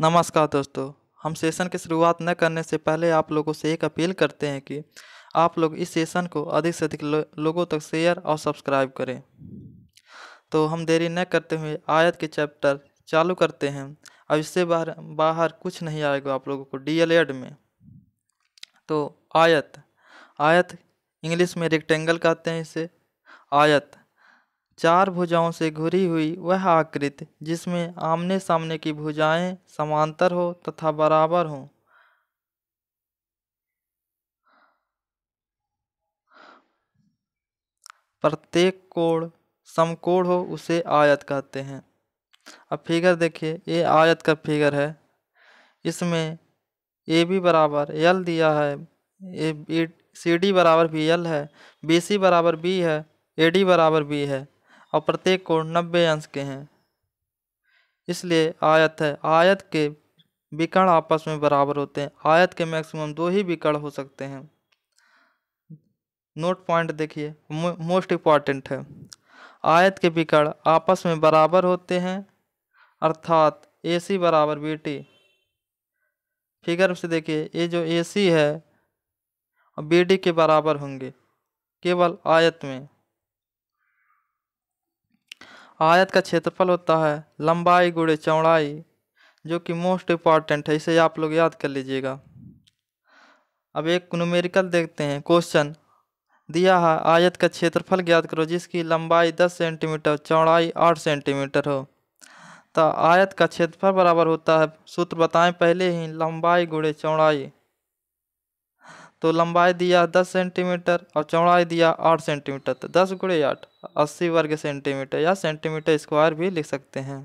नमस्कार दोस्तों हम सेशन की शुरुआत न करने से पहले आप लोगों से एक अपील करते हैं कि आप लोग इस सेशन को अधिक से अधिक लो, लोगों तक शेयर और सब्सक्राइब करें तो हम देरी न करते हुए आयत के चैप्टर चालू करते हैं अब इससे बाहर बाहर कुछ नहीं आएगा आप लोगों को डी एल एड में तो आयत आयत इंग्लिश में रेक्टेंगल कहते हैं इसे आयत चार भुजाओं से घुरी हुई वह आकृति जिसमें आमने सामने की भुजाएं समांतर हो तथा बराबर हों प्रत्येक कोण समकोण हो उसे आयत कहते हैं अब फिगर देखिए ये आयत का फिगर है इसमें ए बी बराबर एल दिया है ए सी डी बराबर बी एल है बी सी बराबर बी है ए डी बराबर बी है और प्रत्येक कोण नब्बे अंश के हैं इसलिए आयत है आयत के विकर्ण आपस में बराबर होते हैं आयत के मैक्सिमम दो ही विकर्ण हो सकते हैं नोट पॉइंट देखिए मोस्ट इम्पॉर्टेंट है आयत के विकर्ण आपस में बराबर होते हैं अर्थात ए सी बराबर बी टी फिगर से देखिए ये जो ए सी है बी डी के बराबर होंगे केवल आयत में आयत का क्षेत्रफल होता है लंबाई गुड़े चौड़ाई जो कि मोस्ट इम्पॉर्टेंट है इसे आप लोग याद कर लीजिएगा अब एक न्यूमेरिकल देखते हैं क्वेश्चन दिया है आयत का क्षेत्रफल ज्ञात करो जिसकी लंबाई 10 सेंटीमीटर चौड़ाई 8 सेंटीमीटर हो तो आयत का क्षेत्रफल बराबर होता है सूत्र बताएं पहले ही लंबाई गुड़े चौड़ाई तो लंबाई दिया दस सेंटीमीटर और चौड़ाई दिया आठ सेंटीमीटर तो दस गुड़े आठ अस्सी वर्ग सेंटीमीटर या सेंटीमीटर स्क्वायर भी लिख सकते हैं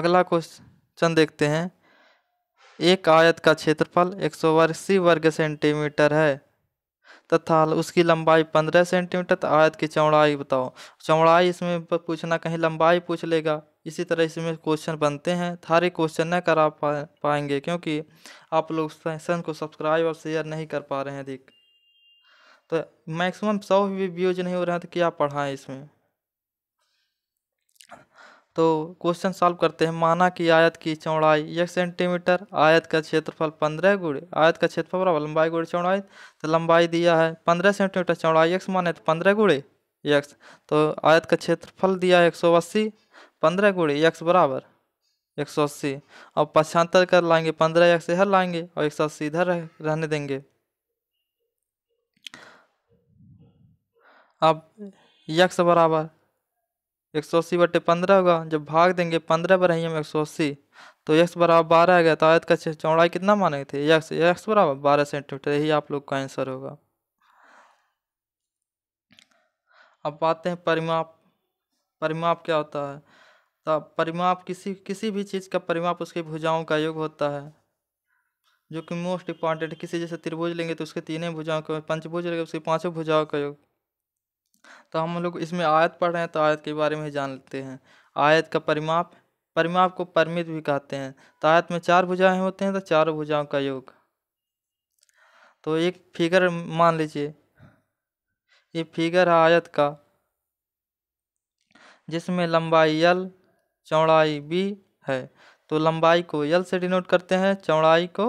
अगला क्वेश्चन देखते हैं एक आयत का क्षेत्रफल एक सौ अस्सी वर्ग सेंटीमीटर है तथा उसकी लंबाई पंद्रह सेंटीमीटर तो आयत की चौड़ाई बताओ चौड़ाई इसमें पूछना कहीं लंबाई पूछ लेगा इसी तरह इसमें क्वेश्चन बनते हैं थारे क्वेश्चन ना करा पा, पाएंगे क्योंकि आप लोग सेशन को सब्सक्राइब और शेयर नहीं कर पा रहे हैं अधिक तो मैक्सिमम सौ भी व्यूज नहीं हो रहे हैं तो क्या पढ़ाएं इसमें तो क्वेश्चन सॉल्व करते हैं माना कि आयत की चौड़ाई एक सेंटीमीटर आयत का क्षेत्रफल पंद्रह गुड़े आयत का क्षेत्रफल बराबर लंबाई गुड़े चौड़ाई तो लंबाई दिया है पंद्रह सेंटीमीटर चौड़ाई एक्स माने तो पंद्रह गुड़े एक्स तो आयत का क्षेत्रफल दिया है एक सौ अस्सी पंद्रह गुड़े एक बराबर एक सौ अस्सी और पचहत्तर कर लाएंगे पंद्रह यक्स इधर लाएंगे और एक सौ अस्सी इधर रहने देंगे अब एक बराबर एक सौ अस्सी बटे पंद्रह होगा जब भाग देंगे पंद्रह पर हम एक सौ अस्सी तो एक बराबर बारह आ गया तो आयत का चौड़ाई कितना मानेंगे थे यक्स यक्स बराबर बारह सेंटीमीटर यही आप लोग का आंसर होगा अब आते हैं परिमाप परिमाप क्या होता है तो परिमाप किसी किसी भी चीज़ का परिमाप उसके भुजाओं का योग होता है जो कि मोस्ट इम्पॉर्टेंट किसी जैसे त्रिभुज लेंगे तो उसके तीनों भुजाओं का पंचभुज लेंगे तो उसके पाँचों भुजाओं का योग तो हम लोग इसमें आयत पढ़ रहे हैं तो आयत के बारे में ही जान लेते हैं आयत का परिमाप परिमाप को परिमित भी कहते हैं तो आयत में चार भुजाएं होते हैं तो चारों भुजाओं का योग तो एक फिगर मान लीजिए ये फिगर है आयत का जिसमें लंबाई एल चौड़ाई बी है तो लंबाई को यल से डिनोट करते हैं चौड़ाई को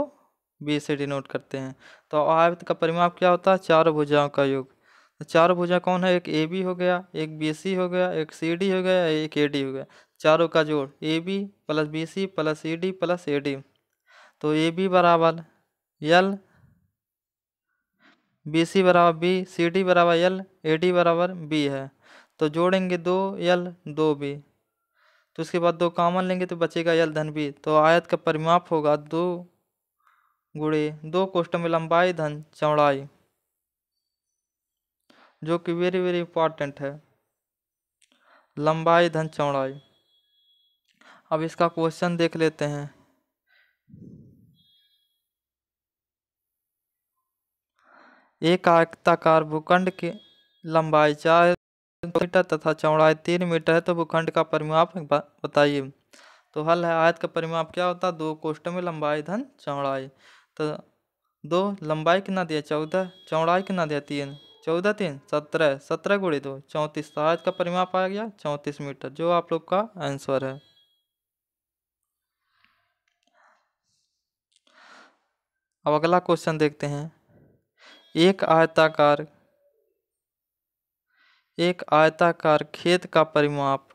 बी से डिनोट करते हैं तो आयत का परिमाप क्या होता है चार भुजाओं का योग तो चार भुजा कौन है एक ए बी हो गया एक बी सी हो गया एक सी डी हो गया एक ए डी हो गया चारों का जोड़ A B plus B C plus C D plus A D तो ए बी बराबर यल बी सी बराबर बी सी डी बराबर यल ए डी बराबर बी है तो जोड़ेंगे दो यल दो बी तो उसके बाद दो कॉमन लेंगे तो बचेगा यल धन भी तो आयत का परिमाप होगा दो गुड़े दो कोष्टों में लंबाई धन चौड़ाई जो कि वेरी वेरी इंपॉर्टेंट है लंबाई धन चौड़ाई अब इसका क्वेश्चन देख लेते हैं एक आयताकार भूखंड की लंबाई चार मीटर तथा चौड़ाई तीन मीटर है तो भूखंड का परिमाप बताइए तो हल है आयत का परिमाप क्या होता है दो कोष्ट में लंबाई धन चौड़ाई तो दो लंबाई कितना दिया चौदह चौड़ाई कितना दिया तीन चौदह तीन सत्रह सत्रह गुड़ी दो चौंतीस तो आयत का परिमाप आ गया चौंतीस मीटर जो आप लोग का आंसर है अब अगला क्वेश्चन देखते हैं एक आयताकार एक आयताकार खेत का परिमाप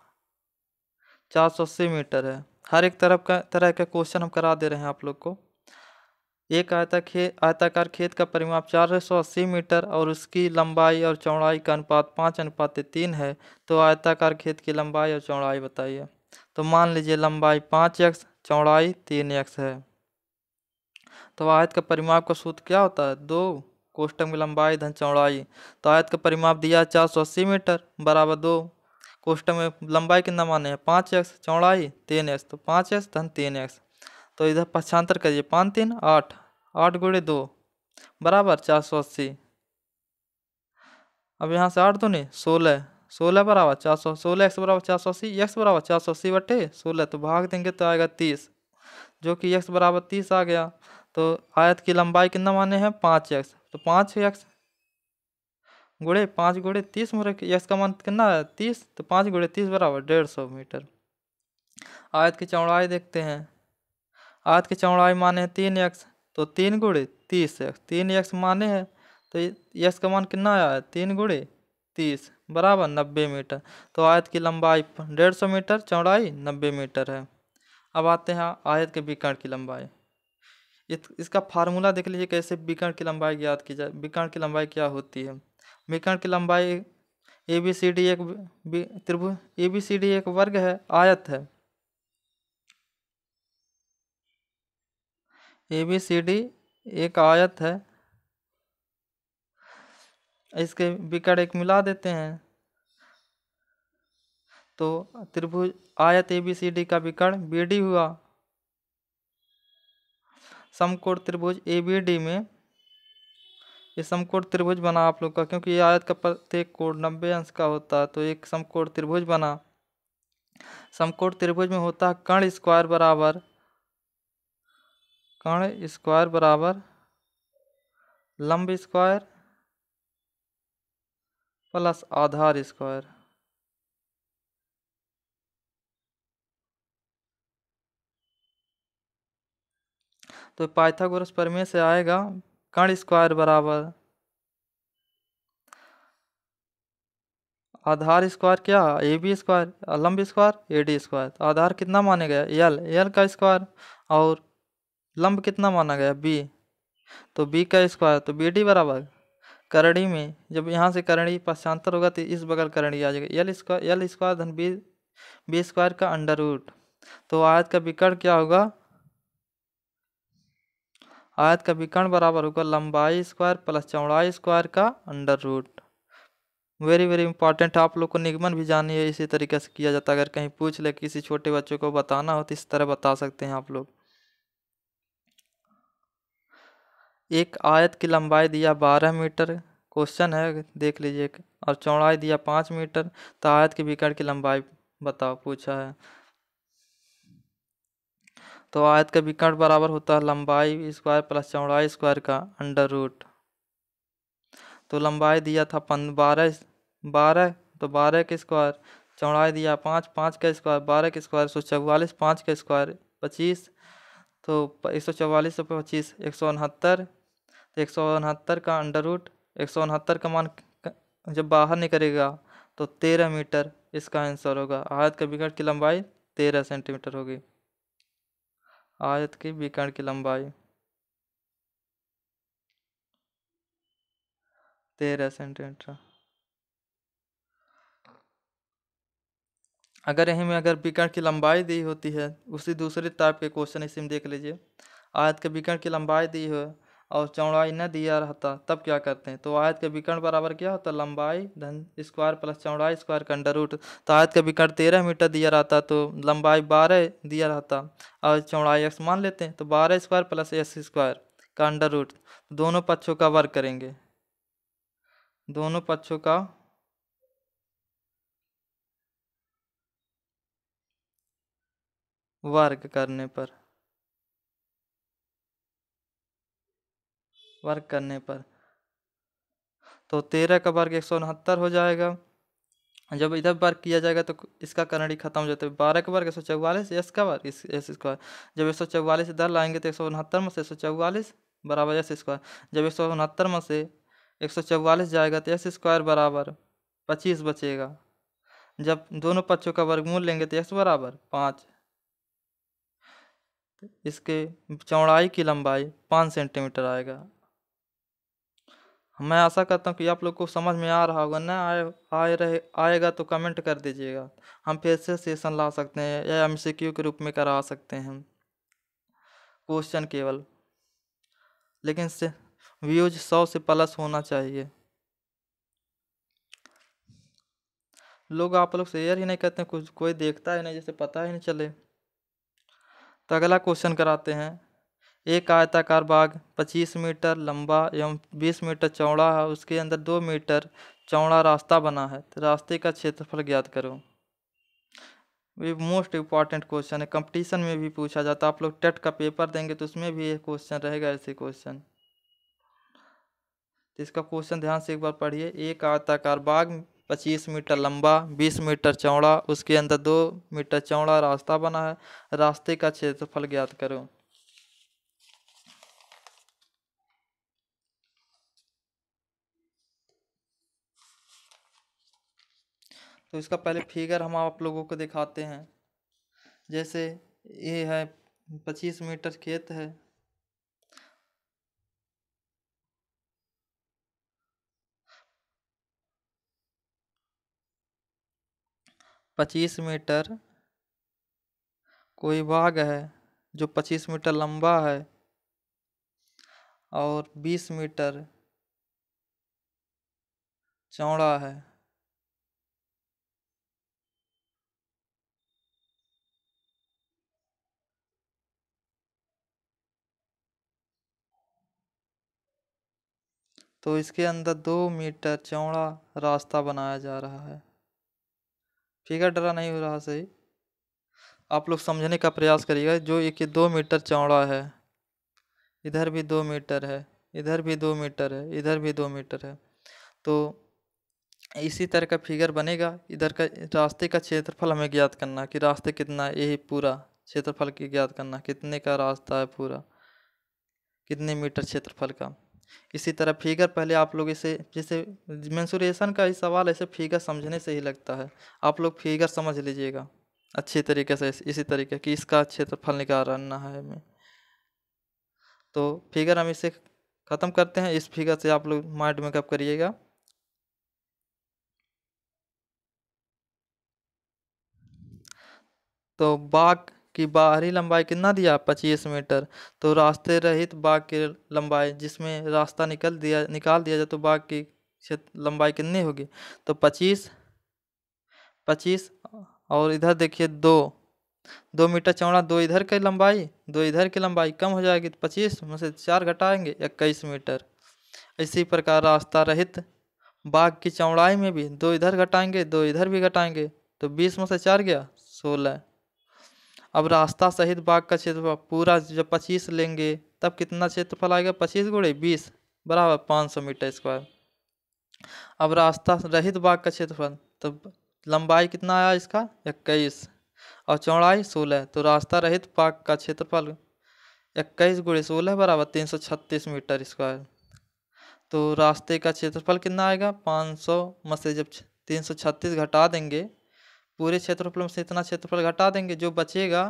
480 मीटर है हर एक तरफ का तरह का क्वेश्चन हम करा दे रहे हैं आप लोग को एक आयता खे आयताकार खेत का परिमाप 480 मीटर और उसकी लंबाई और चौड़ाई का अनुपात पाँच अनुपात तीन है तो आयताकार खेत की लंबाई और चौड़ाई बताइए तो मान लीजिए लंबाई पाँच एक्स चौड़ाई तीन एक्स है तो आयत का परिमाप का सूत्र क्या होता है दो कोष्टक में लंबाई धन चौड़ाई तो आयत का परिमाप दिया चार सौ अस्सी मीटर बराबर दो कोष्टक में लंबाई कितना माने हैं पाँच एक्स चौड़ाई तीन एक्स तो पाँच एक्स धन तीन एक्स तो इधर पक्षांतर करिए पाँच तीन आठ आठ गुड़े दो बराबर चार सौ अस्सी अब यहाँ से आठ दो नहीं सोलह सोलह बराबर चार सौ सोलह एक्स बराबर चार सौ अस्सी एक्स बराबर चार सौ अस्सी बटे सोलह तो भाग देंगे तो आएगा तीस जो कि एक्स बराबर तीस आ गया तो आयत की लंबाई कितना माने हैं पाँच एक्स तो पाँच एक्स गुड़े पाँच गुड़े तीस में एक्स का मान कितना है तीस तो पाँच गुड़े तीस बराबर डेढ़ सौ मीटर आयत की चौड़ाई देखते हैं आयत की चौड़ाई माने हैं तीन एक्स तो तीन गुड़े तीस एक्स तीन एक्स माने हैं तो यश का मान कितना आया है तीन गुड़े तीस बराबर नब्बे मीटर तो आयत की लंबाई डेढ़ सौ मीटर चौड़ाई नब्बे मीटर है अब आते हैं आयत के विकर्ण की लंबाई तो, इसका फार्मूला देख लीजिए कैसे विकर्ण की लंबाई ज्ञात की जाए विकर्ण की लंबाई क्या होती है विकर्ण की लंबाई ए बी सी डी एक त्रिभुज ए बी सी डी एक वर्ग है आयत है ए बी सी डी एक आयत है इसके विकर्ण एक मिला देते हैं तो त्रिभुज आयत ए बी सी डी का विकर्ण बी डी हुआ समकोण त्रिभुज ए बी डी में ये समकोण त्रिभुज बना आप लोग का क्योंकि ये आयत का प्रत्येक कोण नब्बे अंश का होता है तो एक समकोण त्रिभुज बना समकोण त्रिभुज में होता है कर्ण स्क्वायर बराबर कर्ण स्क्वायर बराबर लंब स्क्वायर प्लस आधार स्क्वायर तो पाइथागोरस प्रमेय से आएगा कर्ण स्क्वायर बराबर आधार स्क्वायर क्या ए बी स्क्वायर लंब स्क्वायर ए डी स्क्वायर तो आधार कितना माने गया एल एल का स्क्वायर और लंब कितना माना गया बी तो बी का स्क्वायर तो बी डी बराबर करणी में जब यहाँ से करणी पश्चांतर होगा तो इस बगल करणी आ जाएगा एल स्क्वायर एल स्क्वायर धन बी बी स्क्वायर का अंडर रूट तो आयत का विकर्ण क्या होगा आयत का विकर्ण बराबर होगा लंबाई स्क्वायर प्लस चौड़ाई स्क्वायर का under root very very important आप लोग को निगमन भी जानी है इसी तरीके से किया जाता है अगर कहीं पूछ ले किसी छोटे बच्चों को बताना हो तो इस तरह बता सकते हैं आप लोग एक आयत की लंबाई दिया बारह मीटर क्वेश्चन है देख लीजिए और चौड़ाई दिया पाँच मीटर तो आयत के विकर्ण की लंबाई बताओ पूछा है तो आयत का विकर्ण बराबर होता है लंबाई स्क्वायर प्लस चौड़ाई स्क्वायर का अंडर रूट तो लंबाई दिया था पन बारह बारह तो बारह के स्क्वायर चौड़ाई दिया पाँच पाँच का स्क्वायर बारह के स्क्वायर एक सौ चौवालीस पाँच का स्क्वायर पच्चीस तो एक सौ चौवालीस सौ पच्चीस एक सौ उनहत्तर तो एक सौ उनहत्तर का अंडर रूट एक सौ उनहत्तर का मान जब बाहर निकलेगा तो तेरह मीटर इसका आंसर होगा आयत का विकट की लंबाई तेरह सेंटीमीटर होगी आयत के विकर्ण की लंबाई तेरह सेंटीमीटर अगर यही में अगर विकर्ण की लंबाई दी होती है उसी दूसरे टाइप के क्वेश्चन इसी में देख लीजिए आयत के विकर्ण की लंबाई दी हो और चौड़ाई न दिया रहता तब क्या करते हैं तो आयत के विकर्ण बराबर क्या होता लंबाई धन स्क्वायर प्लस चौड़ाई स्क्वायर का अंडर रूट तो आयत का विकर्ण तेरह मीटर दिया रहता तो लंबाई बारह दिया रहता और चौड़ाई एक्स मान लेते हैं तो बारह स्क्वायर प्लस एक्स स्क्वायर का अंडर रूट दोनों पक्षों का वर्ग करेंगे दोनों पक्षों का वर्ग करने पर वर्ग करने पर तो तेरह का वर्ग एक सौ उनहत्तर हो जाएगा जब इधर वर्ग किया जाएगा तो इसका करण ही खत्म हो जाता है बारह का वर्ग एक सौ चौवालीस एस का वर्ग इस एस स्क्वायर जब एक सौ चौवालीस इधर लाएंगे तो एक सौ उनहत्तर में से एक सौ चौवालीस बराबर एस स्क्वायर जब एक सौ उनहत्तर में से एक सौ चौवालीस जाएगा तो एस स्क्वायर बराबर पच्चीस बचेगा जब दोनों पक्षों का वर्गमूल लेंगे तो एस बराबर पाँच इसके चौड़ाई की लंबाई पाँच सेंटीमीटर आएगा मैं आशा करता हूँ कि आप लोग को समझ में आ रहा होगा ना आए आए रहे आएगा तो कमेंट कर दीजिएगा हम फिर से सेशन ला सकते हैं या एम सी क्यू के रूप में करा सकते हैं क्वेश्चन केवल लेकिन से व्यूज सौ से प्लस होना चाहिए लोग आप लोग शेयर ही नहीं करते कुछ कोई देखता ही नहीं जैसे पता ही नहीं चले तो अगला क्वेश्चन कराते हैं एक आयताकार बाग 25 मीटर लंबा एवं 20 मीटर चौड़ा है उसके अंदर दो मीटर चौड़ा रास्ता बना है तो रास्ते का क्षेत्रफल ज्ञात करो ये मोस्ट इम्पॉर्टेंट क्वेश्चन है कंपटीशन में भी पूछा जाता है आप लोग टेट का पेपर देंगे तो उसमें भी ये क्वेश्चन रहेगा ऐसे क्वेश्चन तो इसका क्वेश्चन ध्यान से एक बार पढ़िए एक आयताकार बाग पच्चीस मीटर लंबा बीस मीटर चौड़ा उसके अंदर दो मीटर चौड़ा रास्ता बना है रास्ते का क्षेत्रफल ज्ञात करो तो इसका पहले फिगर हम आप लोगों को दिखाते हैं जैसे ये है पच्चीस मीटर खेत है पच्चीस मीटर कोई बाग है जो पच्चीस मीटर लंबा है और बीस मीटर चौड़ा है तो इसके अंदर दो मीटर चौड़ा रास्ता बनाया जा रहा है ठीक है डरा नहीं हो रहा सही आप लोग समझने का प्रयास करिएगा जो एक दो मीटर चौड़ा है इधर भी दो मीटर है इधर भी दो मीटर है इधर भी दो मीटर है तो इसी तरह का फिगर बनेगा इधर का रास्ते का क्षेत्रफल हमें ज्ञात करना कि रास्ते कितना यही पूरा क्षेत्रफल की ज्ञात करना कितने का रास्ता है पूरा कितने मीटर क्षेत्रफल का इसी तरह फिगर पहले आप लोग इसे जैसे मैंसुरेशन का ही सवाल ऐसे फिगर समझने से ही लगता है आप लोग फिगर समझ लीजिएगा अच्छी तरीके से इसी तरीके कि इसका क्षेत्रफल निकालना है हमें तो फिगर हम इसे ख़त्म करते हैं इस फिगर से आप लोग माइंड मेकअप करिएगा तो बाघ की बाहरी लंबाई कितना दिया पच्चीस मीटर तो रास्ते रहित बाग की लंबाई जिसमें रास्ता निकल दिया निकाल दिया जाए तो बाग की लंबाई कितनी होगी तो पच्चीस पच्चीस और इधर देखिए दो दो मीटर चौड़ा दो इधर की लंबाई दो इधर की लंबाई कम हो जाएगी तो पच्चीस में से चार घटाएंगे इक्कीस मीटर इसी प्रकार रास्ता रहित बाग की चौड़ाई में भी दो इधर घटाएंगे दो इधर भी घटाएंगे तो बीस में से चार गया सोलह अब रास्ता सहित बाग का क्षेत्रफल पूरा जब पच्चीस लेंगे तब कितना क्षेत्रफल आएगा पच्चीस गुड़े बीस बराबर पाँच सौ मीटर स्क्वायर अब रास्ता रहित बाग का क्षेत्रफल तो लंबाई कितना आया इसका इक्कीस और चौड़ाई सोलह तो रास्ता रहित बाग का क्षेत्रफल इक्कीस गुड़े सोलह बराबर तीन सौ छत्तीस मीटर स्क्वायर तो रास्ते का क्षेत्रफल कितना आएगा पाँच सौ में से जब तीन सौ छत्तीस घटा देंगे पूरे क्षेत्रफल में से इतना क्षेत्रफल घटा देंगे जो बचेगा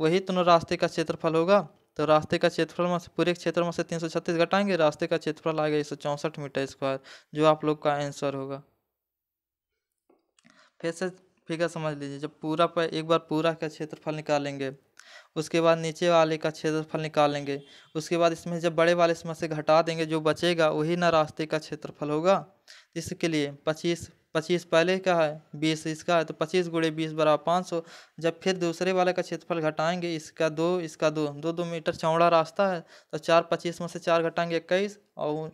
वही तो रास्ते का क्षेत्रफल होगा तो रास्ते का क्षेत्रफल में पूरे क्षेत्र में से तीन सौ छत्तीस घटाएंगे रास्ते का क्षेत्रफल आएगा एक सौ चौंसठ मीटर स्क्वायर जो आप लोग का आंसर होगा फिर से फिगर समझ लीजिए जब पूरा पर एक बार पूरा का क्षेत्रफल निकालेंगे उसके बाद नीचे वाले का क्षेत्रफल निकालेंगे उसके बाद इसमें जब बड़े वाले इसमें से घटा देंगे जो बचेगा वही ना रास्ते का क्षेत्रफल होगा इसके लिए पच्चीस पच्चीस पहले का है बीस इसका है तो पच्चीस गुड़े बीस बराबर पाँच सौ जब फिर दूसरे वाले का क्षेत्रफल घटाएंगे इसका दो इसका दो दो दो मीटर चौड़ा रास्ता है तो चार पच्चीस में से चार घटाएंगे इक्कीस और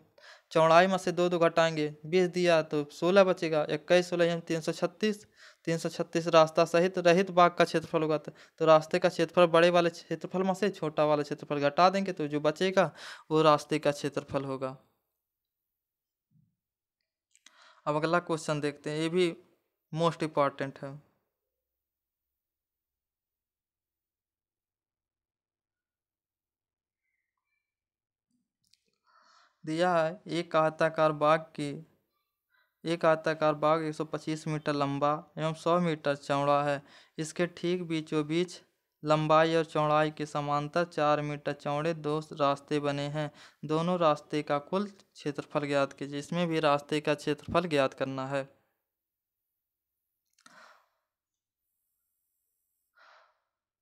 चौड़ाई में से दो दो घटाएंगे बीस दिया तो सोलह बचेगा इक्कीस सोलह यानी तीन सौ छत्तीस तीन सौ छत्तीस रास्ता सहित रहित बाग का क्षेत्रफल होगा तो, तो रास्ते का क्षेत्रफल बड़े वाले क्षेत्रफल में से छोटा वाला क्षेत्रफल घटा देंगे तो जो बचेगा वो रास्ते का क्षेत्रफल होगा अब अगला क्वेश्चन देखते हैं ये भी मोस्ट इम्पॉर्टेंट है दिया है एक आयताकार बाग की एक आयताकार बाग 125 मीटर लंबा एवं 100 मीटर चौड़ा है इसके ठीक बीचों बीच लंबाई और चौड़ाई के समांतर चार मीटर चौड़े दो रास्ते बने हैं दोनों रास्ते का कुल क्षेत्रफल ज्ञात कीजिए इसमें भी रास्ते का क्षेत्रफल ज्ञात करना है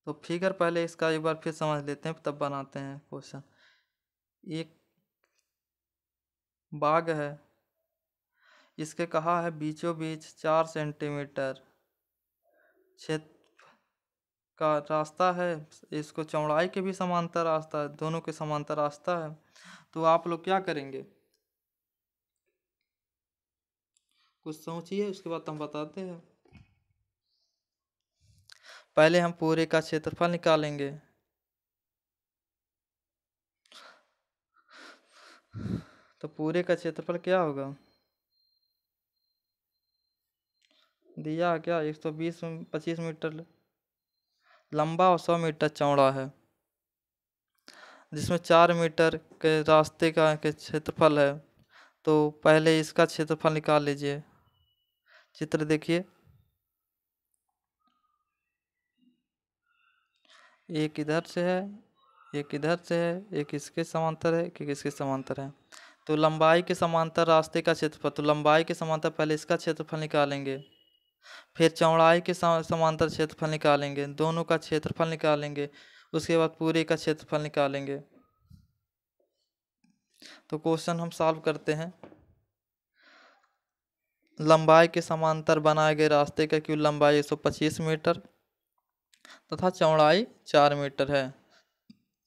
तो फिगर पहले इसका एक बार फिर समझ लेते हैं तब बनाते हैं क्वेश्चन एक बाग है इसके कहा है बीचों बीच चार सेंटीमीटर क्षेत्र का रास्ता है इसको चौड़ाई के भी समांतर रास्ता है दोनों के समांतर रास्ता है तो आप लोग क्या करेंगे कुछ सोचिए उसके बाद हम बताते हैं पहले हम पूरे का क्षेत्रफल निकालेंगे तो पूरे का क्षेत्रफल क्या होगा दिया क्या एक सौ बीस पच्चीस मीटर लंबा और सौ मीटर चौड़ा है जिसमें चार मीटर के रास्ते का के क्षेत्रफल है तो पहले इसका क्षेत्रफल निकाल लीजिए चित्र देखिए एक इधर से है एक इधर से है एक इसके समांतर है एक इसके समांतर है तो लंबाई के समांतर रास्ते का क्षेत्रफल तो लंबाई के समांतर पहले इसका क्षेत्रफल निकालेंगे फिर चौड़ाई के समांतर क्षेत्रफल निकालेंगे दोनों का क्षेत्रफल निकालेंगे उसके बाद पूरे का क्षेत्रफल निकालेंगे तो क्वेश्चन हम सॉल्व करते हैं लंबाई के समांतर बनाए गए रास्ते का क्यों लंबाई 125 मीटर तथा चौड़ाई 4 मीटर है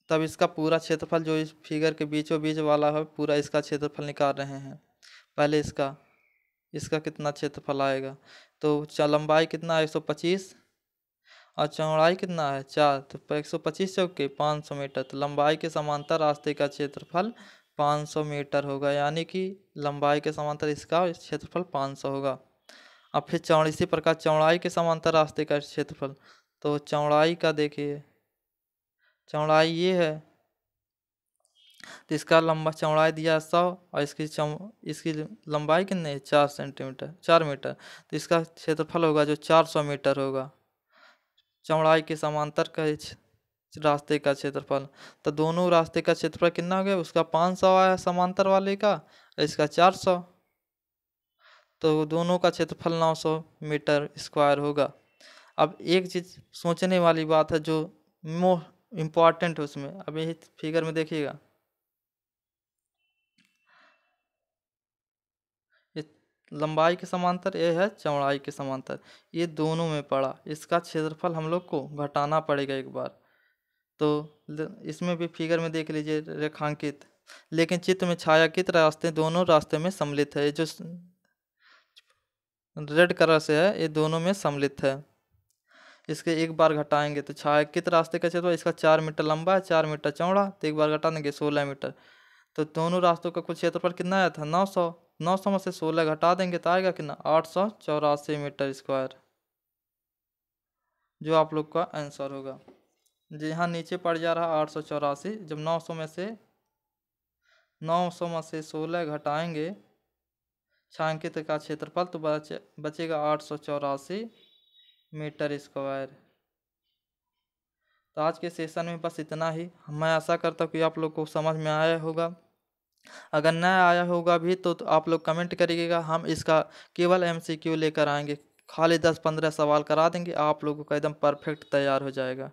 तब इसका पूरा क्षेत्रफल जो इस फिगर के बीचों बीच वाला है पूरा इसका क्षेत्रफल निकाल रहे हैं पहले इसका इसका कितना क्षेत्रफल आएगा तो लंबाई कितना है एक सौ पच्चीस और चौड़ाई कितना है चार तो एक सौ पच्चीस चौके पाँच सौ मीटर तो लंबाई के समांतर रास्ते का क्षेत्रफल पाँच सौ मीटर होगा यानी कि लंबाई के समांतर इसका क्षेत्रफल पाँच सौ होगा अब फिर चौड़ इसी प्रकार चौड़ाई के समांतर रास्ते का क्षेत्रफल तो चौड़ाई का देखिए चौड़ाई ये है तो इसका लंबा चौड़ाई दिया सौ और इसकी चम इसकी लंबाई कितनी है चार सेंटीमीटर चार मीटर तो इसका क्षेत्रफल होगा जो चार सौ मीटर होगा चौड़ाई के समांतर का रास्ते का क्षेत्रफल तो दोनों रास्ते का क्षेत्रफल कितना हो गया उसका पाँच सौ आया समांतर वाले का इसका चार सौ तो दोनों का क्षेत्रफल नौ सौ मीटर स्क्वायर होगा अब एक चीज़ सोचने वाली बात है जो मो इम्पॉर्टेंट है उसमें अब यही फिगर में देखिएगा लंबाई के समांतर ये है चौड़ाई के समांतर ये दोनों में पड़ा इसका क्षेत्रफल हम लोग को घटाना पड़ेगा एक बार तो इसमें भी फिगर में देख लीजिए रेखांकित लेकिन चित्र में छायांकित रास्ते दोनों रास्ते में सम्मिलित है ये जो रेड कलर से है ये दोनों में सम्मिलित है इसके एक बार घटाएंगे तो छायाकित रास्ते का क्षेत्र इसका चार मीटर लंबा है चार मीटर चौड़ा तो एक बार घटा देंगे सोलह मीटर तो दोनों रास्तों का कुल क्षेत्रफल कितना आया था नौ सौ नौ सौ में से सोलह घटा देंगे तो आएगा कितना आठ सौ चौरासी मीटर स्क्वायर जो आप लोग का आंसर होगा जी यहाँ नीचे पड़ जा रहा आठ सौ चौरासी जब नौ सौ में से नौ सौ में से सोलह घटाएंगे छांकित का क्षेत्रफल तो बचे बचेगा आठ सौ चौरासी मीटर स्क्वायर तो आज के सेशन में बस इतना ही मैं आशा करता हूँ कि आप लोग को समझ में आया होगा अगर नया आया होगा भी तो, तो आप लोग कमेंट करिएगा हम इसका केवल एमसीक्यू लेकर आएंगे खाली दस पंद्रह सवाल करा देंगे आप लोगों का एकदम परफेक्ट तैयार हो जाएगा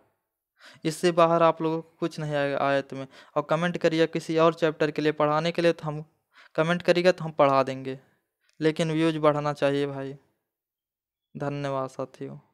इससे बाहर आप लोगों को कुछ नहीं आएगा आयत में और कमेंट करिए किसी और चैप्टर के लिए पढ़ाने के लिए तो हम कमेंट करिएगा तो हम पढ़ा देंगे लेकिन व्यूज बढ़ाना चाहिए भाई धन्यवाद साथियों